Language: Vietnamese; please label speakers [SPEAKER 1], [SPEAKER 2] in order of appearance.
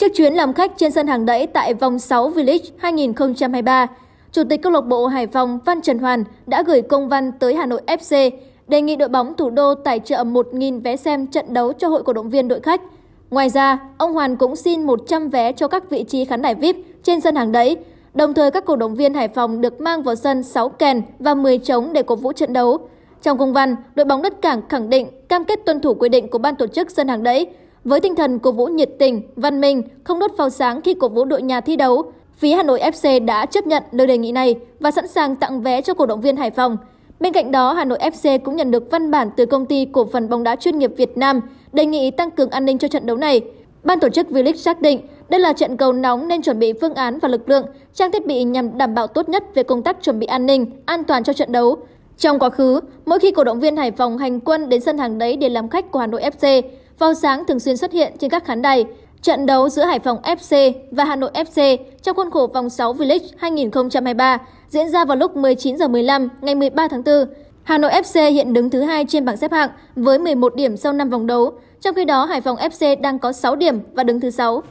[SPEAKER 1] Trước chuyến làm khách trên sân hàng đẫy tại vòng 6 V-League 2023, Chủ tịch câu lạc bộ Hải Phòng Văn Trần Hoàn đã gửi công văn tới Hà Nội FC đề nghị đội bóng thủ đô tài trợ 1.000 vé xem trận đấu cho hội cổ động viên đội khách. Ngoài ra, ông Hoàn cũng xin 100 vé cho các vị trí khán đài VIP trên sân hàng đẫy. Đồng thời các cổ động viên Hải Phòng được mang vào sân 6 kèn và 10 trống để cổ vũ trận đấu. Trong công văn, đội bóng đất cảng khẳng định cam kết tuân thủ quy định của ban tổ chức sân hàng đẫy, với tinh thần cổ vũ nhiệt tình, văn minh, không đốt pháo sáng khi cổ vũ đội nhà thi đấu, phía Hà Nội FC đã chấp nhận lời đề nghị này và sẵn sàng tặng vé cho cổ động viên Hải Phòng. Bên cạnh đó, Hà Nội FC cũng nhận được văn bản từ công ty cổ phần bóng đá chuyên nghiệp Việt Nam đề nghị tăng cường an ninh cho trận đấu này. Ban tổ chức V-League xác định đây là trận cầu nóng nên chuẩn bị phương án và lực lượng, trang thiết bị nhằm đảm bảo tốt nhất về công tác chuẩn bị an ninh, an toàn cho trận đấu. Trong quá khứ, mỗi khi cổ động viên Hải Phòng hành quân đến sân hàng đấy để làm khách của Hà Nội FC, vào sáng thường xuyên xuất hiện trên các khán đài. Trận đấu giữa Hải Phòng FC và Hà Nội FC trong khuôn khổ vòng 6 V-League 2023 diễn ra vào lúc 19 h 15 ngày 13 tháng 4. Hà Nội FC hiện đứng thứ hai trên bảng xếp hạng với 11 điểm sau 5 vòng đấu, trong khi đó Hải Phòng FC đang có 6 điểm và đứng thứ 6.